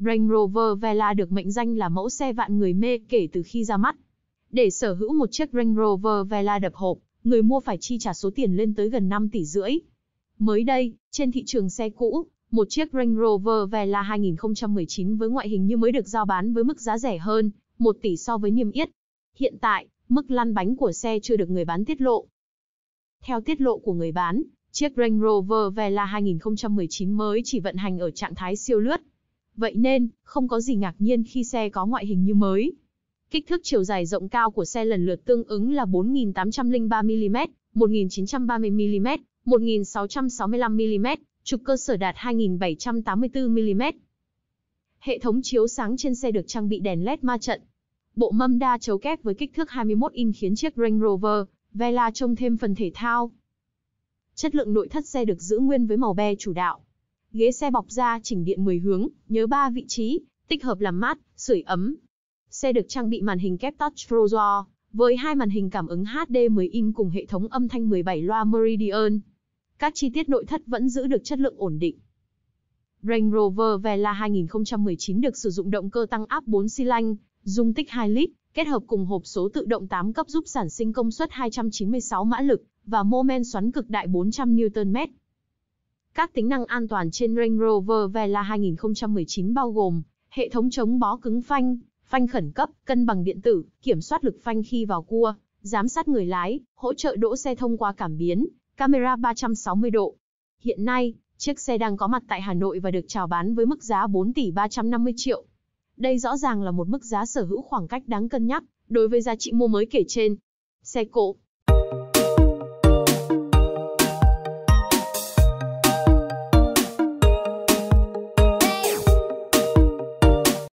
Range Rover Vela được mệnh danh là mẫu xe vạn người mê kể từ khi ra mắt. Để sở hữu một chiếc Range Rover Vela đập hộp, người mua phải chi trả số tiền lên tới gần 5 tỷ rưỡi. Mới đây, trên thị trường xe cũ, một chiếc Range Rover Vela 2019 với ngoại hình như mới được giao bán với mức giá rẻ hơn 1 tỷ so với niêm yết. Hiện tại, mức lăn bánh của xe chưa được người bán tiết lộ. Theo tiết lộ của người bán, chiếc Range Rover Vela 2019 mới chỉ vận hành ở trạng thái siêu lướt, Vậy nên, không có gì ngạc nhiên khi xe có ngoại hình như mới. Kích thước chiều dài rộng cao của xe lần lượt tương ứng là 4.803mm, 1.930mm, 1.665mm, trục cơ sở đạt 2.784mm. Hệ thống chiếu sáng trên xe được trang bị đèn LED ma trận. Bộ mâm đa chấu kép với kích thước 21 in khiến chiếc Range Rover Vela trông thêm phần thể thao. Chất lượng nội thất xe được giữ nguyên với màu be chủ đạo ghế xe bọc da chỉnh điện 10 hướng, nhớ 3 vị trí, tích hợp làm mát, sưởi ấm. Xe được trang bị màn hình kép Touch Pro với hai màn hình cảm ứng HD 10 in cùng hệ thống âm thanh 17 loa Meridian. Các chi tiết nội thất vẫn giữ được chất lượng ổn định. Range Rover Vela 2019 được sử dụng động cơ tăng áp 4 xi lanh, dung tích 2 lít, kết hợp cùng hộp số tự động 8 cấp giúp sản sinh công suất 296 mã lực và mô men xoắn cực đại 400 Nm. Các tính năng an toàn trên Range Rover Velar 2019 bao gồm hệ thống chống bó cứng phanh, phanh khẩn cấp, cân bằng điện tử, kiểm soát lực phanh khi vào cua, giám sát người lái, hỗ trợ đỗ xe thông qua cảm biến, camera 360 độ. Hiện nay, chiếc xe đang có mặt tại Hà Nội và được chào bán với mức giá 4 tỷ 350 triệu. Đây rõ ràng là một mức giá sở hữu khoảng cách đáng cân nhắc đối với giá trị mua mới kể trên. Xe cộ